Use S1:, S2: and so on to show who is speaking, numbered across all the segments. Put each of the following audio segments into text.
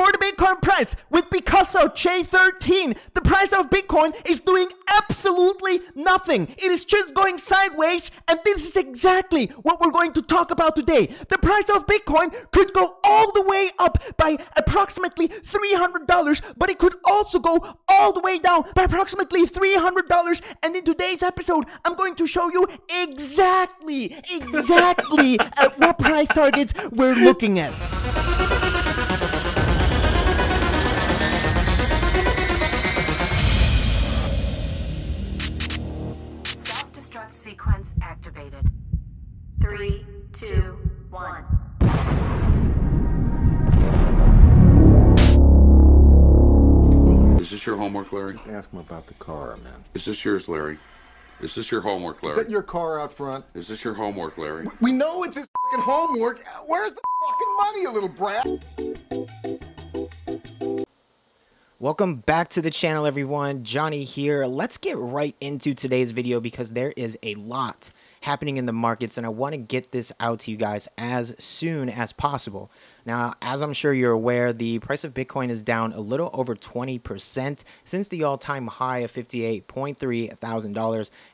S1: for the Bitcoin price with Picasso J13, the price of Bitcoin is doing absolutely nothing. It is just going sideways, and this is exactly what we're going to talk about today. The price of Bitcoin could go all the way up by approximately $300, but it could also go all the way down by approximately $300. And in today's episode, I'm going to show you exactly, exactly at what price targets we're looking at. your homework, Larry? Ask him about the car, man. Is this yours, Larry? Is this your homework, Larry? Is that your car out front? Is this your homework, Larry? We, we know it's his fucking homework. Where's the fucking money, you little brat? Welcome back to the channel, everyone. Johnny here. Let's get right into today's video because there is a lot happening in the markets, and I want to get this out to you guys as soon as possible. Now, as I'm sure you're aware, the price of Bitcoin is down a little over 20% since the all time high of $58.3 thousand,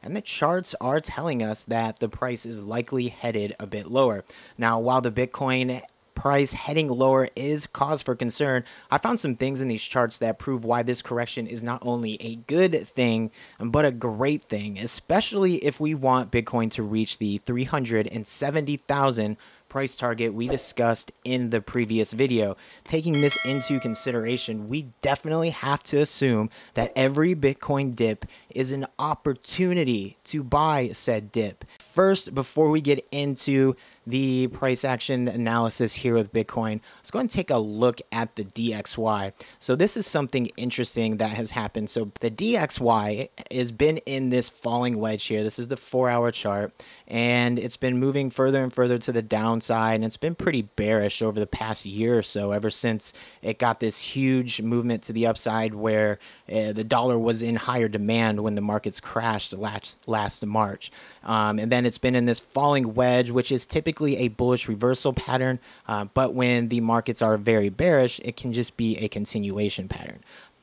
S1: and the charts are telling us that the price is likely headed a bit lower. Now, while the Bitcoin price heading lower is cause for concern. I found some things in these charts that prove why this correction is not only a good thing, but a great thing, especially if we want Bitcoin to reach the 370,000 price target we discussed in the previous video. Taking this into consideration, we definitely have to assume that every Bitcoin dip is an opportunity to buy said dip. First, before we get into the price action analysis here with Bitcoin, let's go and take a look at the DXY. So this is something interesting that has happened. So the DXY has been in this falling wedge here. This is the four hour chart and it's been moving further and further to the downside and it's been pretty bearish over the past year or so ever since it got this huge movement to the upside where uh, the dollar was in higher demand when the markets crashed last, last March. Um, and then it's been in this falling wedge, which is typically typically a bullish reversal pattern, uh, but when the markets are very bearish, it can just be a continuation pattern.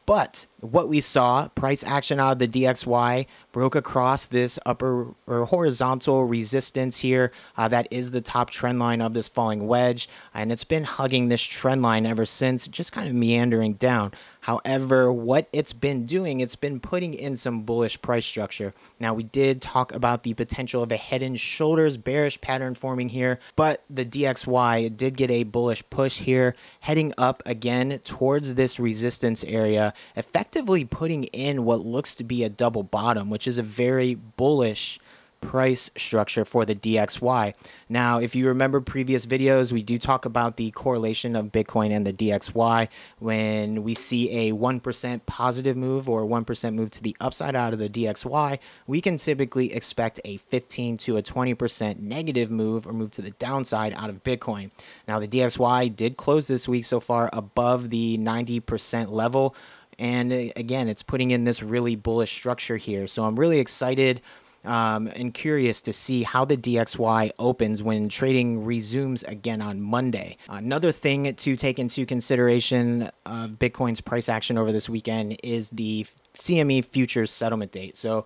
S1: But what we saw, price action out of the DXY broke across this upper or horizontal resistance here. Uh, that is the top trend line of this falling wedge, and it's been hugging this trend line ever since, just kind of meandering down. However, what it's been doing, it's been putting in some bullish price structure. Now, we did talk about the potential of a head and shoulders bearish pattern forming here, but the DXY did get a bullish push here, heading up again towards this resistance area, effectively putting in what looks to be a double bottom, which which is a very bullish price structure for the DXY. Now, if you remember previous videos, we do talk about the correlation of Bitcoin and the DXY. When we see a 1% positive move or 1% move to the upside out of the DXY, we can typically expect a 15 to a 20% negative move or move to the downside out of Bitcoin. Now, the DXY did close this week so far above the 90% level. And uh, again, it's putting in this really bullish structure here. So I'm really excited um, and curious to see how the DXY opens when trading resumes again on Monday. Another thing to take into consideration of Bitcoin's price action over this weekend is the CME futures settlement date. So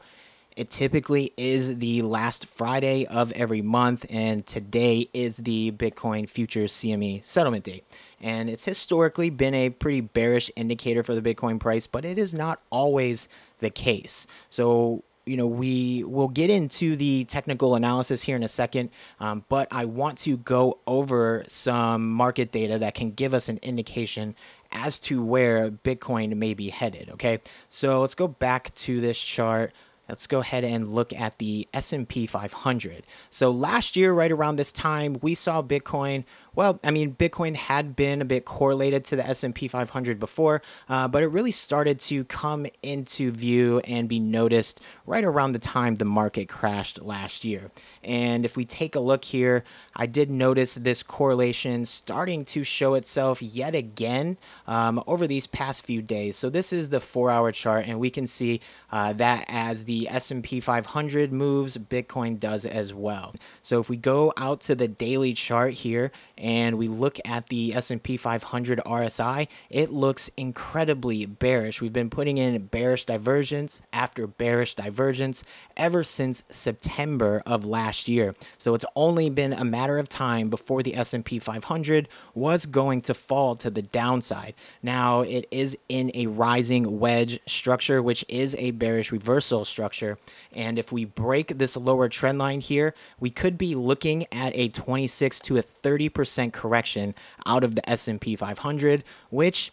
S1: it typically is the last Friday of every month, and today is the Bitcoin futures CME settlement date. And it's historically been a pretty bearish indicator for the Bitcoin price, but it is not always the case. So, you know, we will get into the technical analysis here in a second, um, but I want to go over some market data that can give us an indication as to where Bitcoin may be headed. Okay, so let's go back to this chart let's go ahead and look at the S&P 500. So last year right around this time we saw Bitcoin well, I mean, Bitcoin had been a bit correlated to the S&P 500 before, uh, but it really started to come into view and be noticed right around the time the market crashed last year. And if we take a look here, I did notice this correlation starting to show itself yet again um, over these past few days. So this is the four-hour chart, and we can see uh, that as the the S&P 500 moves, Bitcoin does as well. So if we go out to the daily chart here and we look at the S&P 500 RSI, it looks incredibly bearish. We've been putting in bearish divergence after bearish divergence ever since September of last year. So it's only been a matter of time before the S&P 500 was going to fall to the downside. Now, it is in a rising wedge structure, which is a bearish reversal structure structure. And if we break this lower trend line here, we could be looking at a 26 to a 30% correction out of the S&P 500, which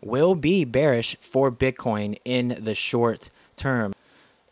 S1: will be bearish for Bitcoin in the short term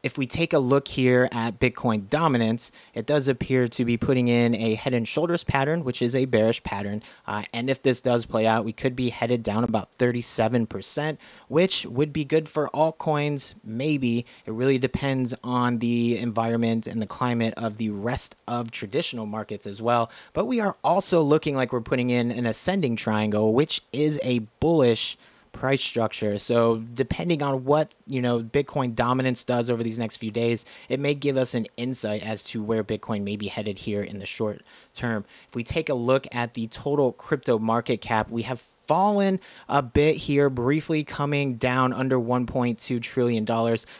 S1: if we take a look here at Bitcoin dominance, it does appear to be putting in a head and shoulders pattern, which is a bearish pattern. Uh, and if this does play out, we could be headed down about 37%, which would be good for all coins, maybe. It really depends on the environment and the climate of the rest of traditional markets as well. But we are also looking like we're putting in an ascending triangle, which is a bullish price structure. So depending on what, you know, Bitcoin dominance does over these next few days, it may give us an insight as to where Bitcoin may be headed here in the short term. If we take a look at the total crypto market cap, we have fallen a bit here, briefly coming down under $1.2 trillion,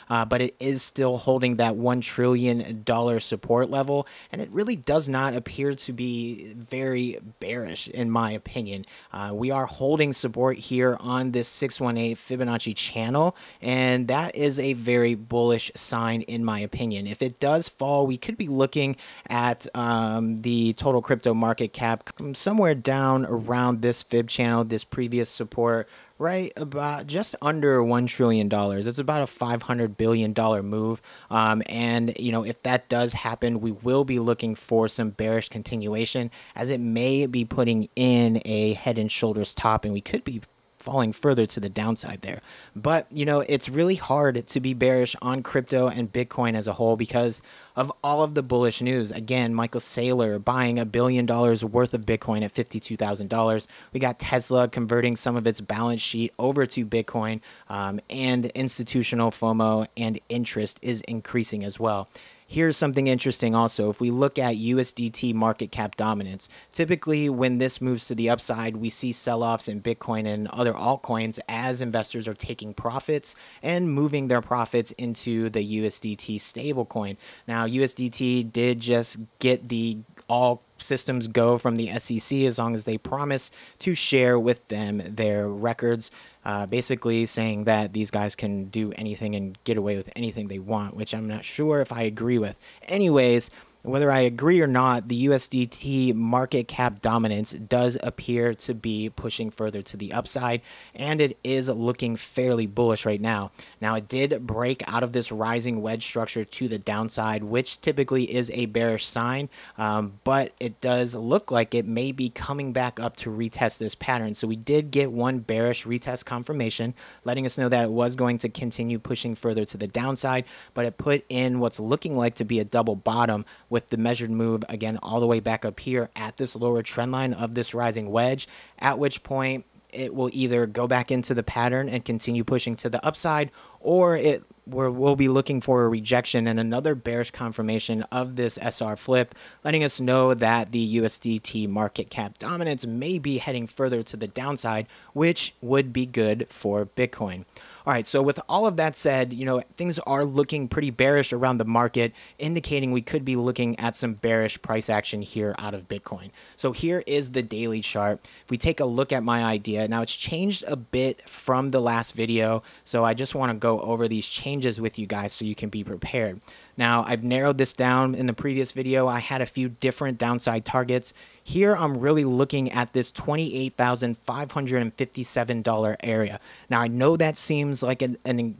S1: uh, but it is still holding that $1 trillion support level. And it really does not appear to be very bearish, in my opinion. Uh, we are holding support here on this 618 Fibonacci channel, and that is a very bullish sign, in my opinion. If it does fall, we could be looking at um, the total crypto market cap somewhere down around this Fib channel, this previous support right about just under $1 trillion. It's about a $500 billion move. Um, and, you know, if that does happen, we will be looking for some bearish continuation as it may be putting in a head and shoulders top, and we could be falling further to the downside there. But, you know, it's really hard to be bearish on crypto and Bitcoin as a whole because of all of the bullish news. Again, Michael Saylor buying a billion dollars worth of Bitcoin at $52,000. We got Tesla converting some of its balance sheet over to Bitcoin, um, and institutional FOMO and interest is increasing as well. Here's something interesting also. If we look at USDT market cap dominance, typically when this moves to the upside, we see sell offs in Bitcoin and other altcoins as investors are taking profits and moving their profits into the USDT stablecoin. Now, USDT did just get the all systems go from the SEC as long as they promise to share with them their records. Uh, basically, saying that these guys can do anything and get away with anything they want, which I'm not sure if I agree with. Anyways, whether I agree or not, the USDT market cap dominance does appear to be pushing further to the upside, and it is looking fairly bullish right now. Now, it did break out of this rising wedge structure to the downside, which typically is a bearish sign, um, but it does look like it may be coming back up to retest this pattern. So, we did get one bearish retest confirmation, letting us know that it was going to continue pushing further to the downside, but it put in what's looking like to be a double bottom with the measured move again all the way back up here at this lower trend line of this rising wedge, at which point it will either go back into the pattern and continue pushing to the upside or it we will be looking for a rejection and another bearish confirmation of this SR flip, letting us know that the USDT market cap dominance may be heading further to the downside, which would be good for Bitcoin. All right, so with all of that said, you know, things are looking pretty bearish around the market, indicating we could be looking at some bearish price action here out of Bitcoin. So here is the daily chart. If we take a look at my idea, now it's changed a bit from the last video, so I just want to go over these changes with you guys so you can be prepared. Now, I've narrowed this down in the previous video. I had a few different downside targets. Here, I'm really looking at this $28,557 area. Now, I know that seems like an, an,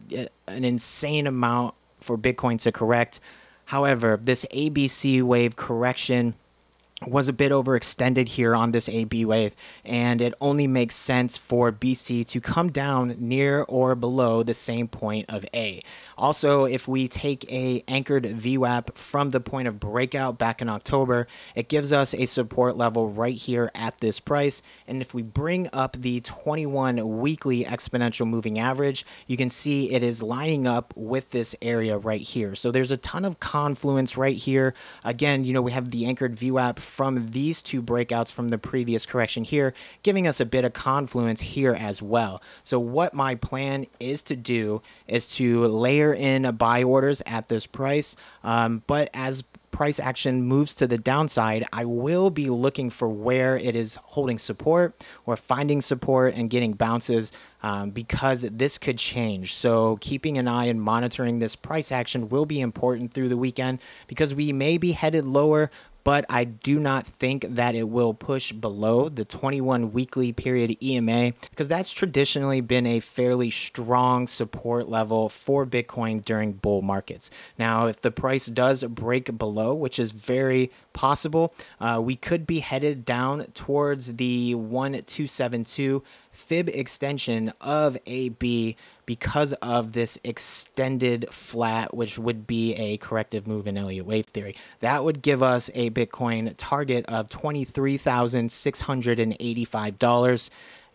S1: an insane amount for Bitcoin to correct. However, this ABC wave correction was a bit overextended here on this AB wave, and it only makes sense for BC to come down near or below the same point of A. Also, if we take a anchored VWAP from the point of breakout back in October, it gives us a support level right here at this price. And if we bring up the 21 weekly exponential moving average, you can see it is lining up with this area right here. So there's a ton of confluence right here. Again, you know, we have the anchored VWAP from these two breakouts from the previous correction here, giving us a bit of confluence here as well. So what my plan is to do is to layer in buy orders at this price, um, but as price action moves to the downside, I will be looking for where it is holding support or finding support and getting bounces um, because this could change. So, keeping an eye and monitoring this price action will be important through the weekend because we may be headed lower but I do not think that it will push below the 21 weekly period EMA because that's traditionally been a fairly strong support level for Bitcoin during bull markets. Now, if the price does break below, which is very possible, uh, we could be headed down towards the 1272 fib extension of AB because of this extended flat, which would be a corrective move in Elliott wave theory. That would give us a Bitcoin target of $23,685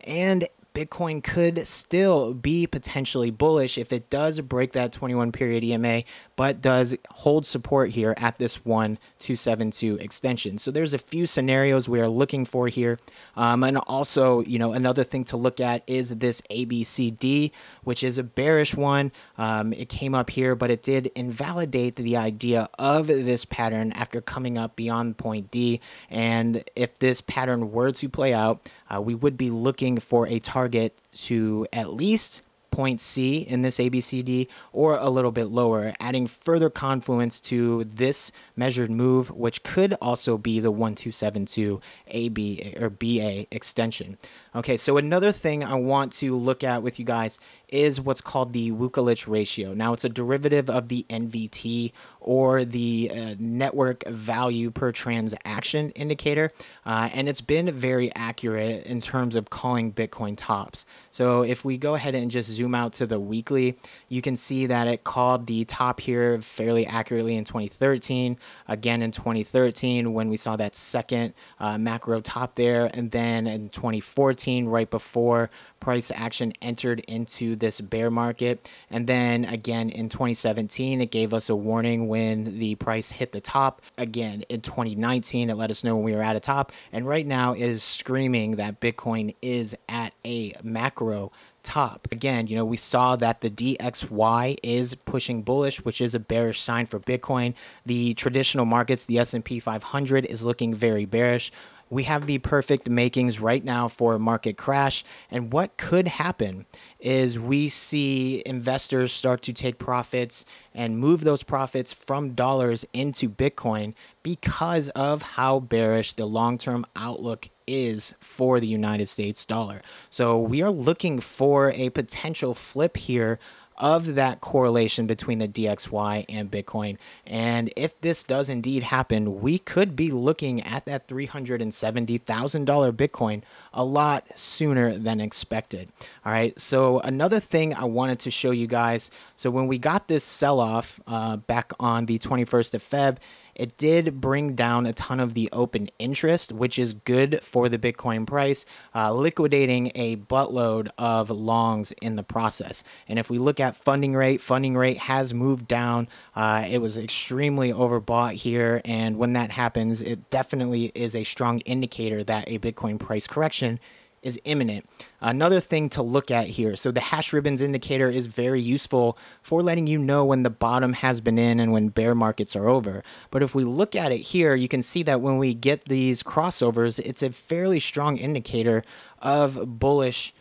S1: and Bitcoin could still be potentially bullish if it does break that 21 period EMA, but does hold support here at this 1272 extension. So there's a few scenarios we are looking for here. Um, and also, you know, another thing to look at is this ABCD, which is a bearish one. Um, it came up here, but it did invalidate the idea of this pattern after coming up beyond point D. And if this pattern were to play out, uh, we would be looking for a target to at least point C in this ABCD or a little bit lower, adding further confluence to this measured move, which could also be the 1272 AB or BA extension. Okay, so another thing I want to look at with you guys is what's called the Wukalich ratio. Now, it's a derivative of the NVT or the uh, network value per transaction indicator, uh, and it's been very accurate in terms of calling Bitcoin tops. So if we go ahead and just zoom zoom out to the weekly, you can see that it called the top here fairly accurately in 2013, again in 2013 when we saw that second uh, macro top there, and then in 2014, right before price action entered into this bear market. And then again in 2017, it gave us a warning when the price hit the top. Again in 2019, it let us know when we were at a top. And right now, it is screaming that Bitcoin is at a macro top. Again, you know, we saw that the DXY is pushing bullish, which is a bearish sign for Bitcoin. The traditional markets, the S&P 500 is looking very bearish we have the perfect makings right now for a market crash. And what could happen is we see investors start to take profits and move those profits from dollars into Bitcoin because of how bearish the long term outlook is for the United States dollar. So we are looking for a potential flip here of that correlation between the DXY and Bitcoin. And if this does indeed happen, we could be looking at that $370,000 Bitcoin a lot sooner than expected. All right. So, another thing I wanted to show you guys. So, when we got this sell off uh, back on the 21st of Feb, it did bring down a ton of the open interest, which is good for the Bitcoin price, uh, liquidating a buttload of longs in the process. And if we look at funding rate, funding rate has moved down. Uh, it was extremely overbought here. And when that happens, it definitely is a strong indicator that a Bitcoin price correction is imminent. Another thing to look at here. So the hash ribbons indicator is very useful for letting you know when the bottom has been in and when bear markets are over. But if we look at it here, you can see that when we get these crossovers, it's a fairly strong indicator of bullish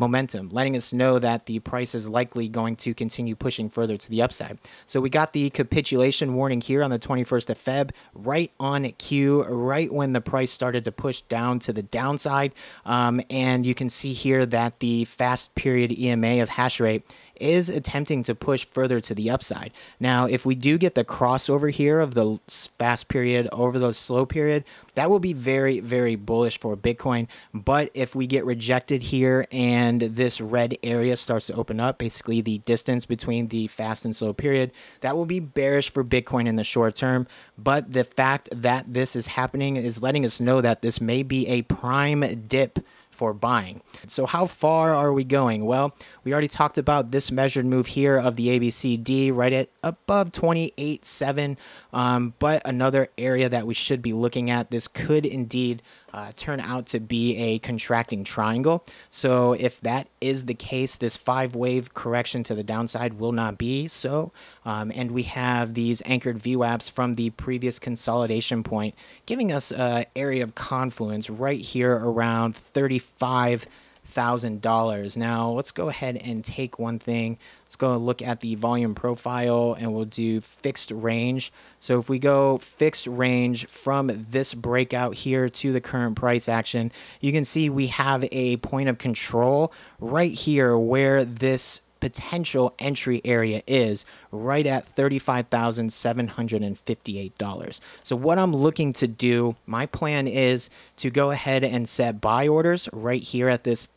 S1: momentum, letting us know that the price is likely going to continue pushing further to the upside. So we got the capitulation warning here on the 21st of Feb, right on cue, right when the price started to push down to the downside. Um, and you can see here that the fast period EMA of hash rate is attempting to push further to the upside. Now, if we do get the crossover here of the fast period over the slow period, that will be very, very bullish for Bitcoin. But if we get rejected here and this red area starts to open up, basically the distance between the fast and slow period, that will be bearish for Bitcoin in the short term. But the fact that this is happening is letting us know that this may be a prime dip for buying. So how far are we going? Well, we already talked about this measured move here of the ABCD right at above 28.7, um, but another area that we should be looking at, this could indeed uh, turn out to be a contracting triangle. So if that is the case, this five wave correction to the downside will not be so. Um, and we have these anchored VWAPs from the previous consolidation point, giving us an uh, area of confluence right here around 35 $1,000. Now let's go ahead and take one thing. Let's go look at the volume profile and we'll do fixed range. So if we go fixed range from this breakout here to the current price action, you can see we have a point of control right here where this potential entry area is right at $35,758. So what I'm looking to do, my plan is to go ahead and set buy orders right here at this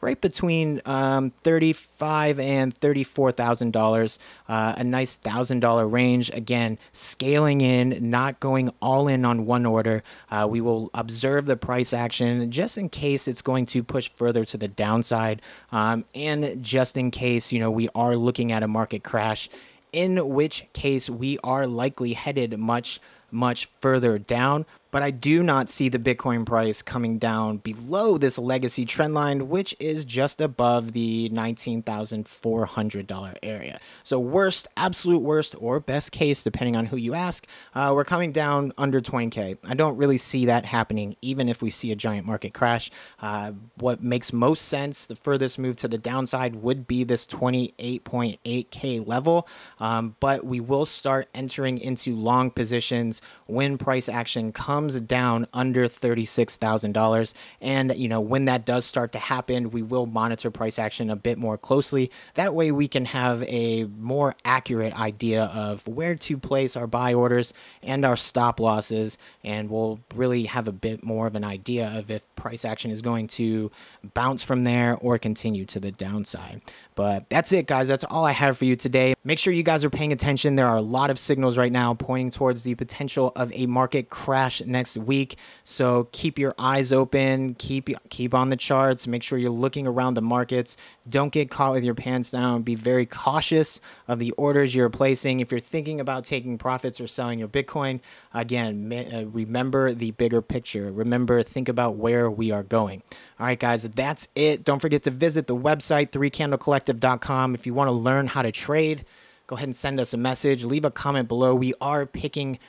S1: right between um, thirty-five and thirty-four thousand uh, dollars. A nice thousand dollar range. Again, scaling in, not going all in on one order. Uh, we will observe the price action just in case it's going to push further to the downside, um, and just in case you know we are looking at a market crash. In which case, we are likely headed much much further down but I do not see the Bitcoin price coming down below this legacy trend line, which is just above the $19,400 area. So, worst, absolute worst, or best case, depending on who you ask, uh, we're coming down under 20K. I don't really see that happening, even if we see a giant market crash. Uh, what makes most sense, the furthest move to the downside would be this 28.8K level, um, but we will start entering into long positions when price action comes comes down under $36,000. And, you know, when that does start to happen, we will monitor price action a bit more closely. That way we can have a more accurate idea of where to place our buy orders and our stop losses. And we'll really have a bit more of an idea of if price action is going to bounce from there or continue to the downside. But that's it, guys. That's all I have for you today. Make sure you guys are paying attention. There are a lot of signals right now pointing towards the potential of a market crash next week. So keep your eyes open, keep keep on the charts, make sure you're looking around the markets. Don't get caught with your pants down. Be very cautious of the orders you're placing. If you're thinking about taking profits or selling your Bitcoin, again, uh, remember the bigger picture. Remember, think about where we are going. All right, guys, that's it. Don't forget to visit the website, 3candlecollective.com. If you want to learn how to trade, go ahead and send us a message. Leave a comment below. We are picking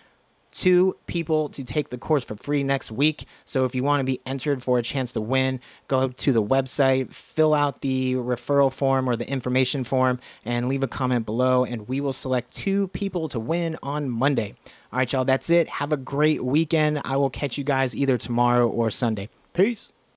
S1: two people to take the course for free next week. So if you want to be entered for a chance to win, go to the website, fill out the referral form or the information form, and leave a comment below, and we will select two people to win on Monday. All right, y'all, that's it. Have a great weekend. I will catch you guys either tomorrow or Sunday. Peace.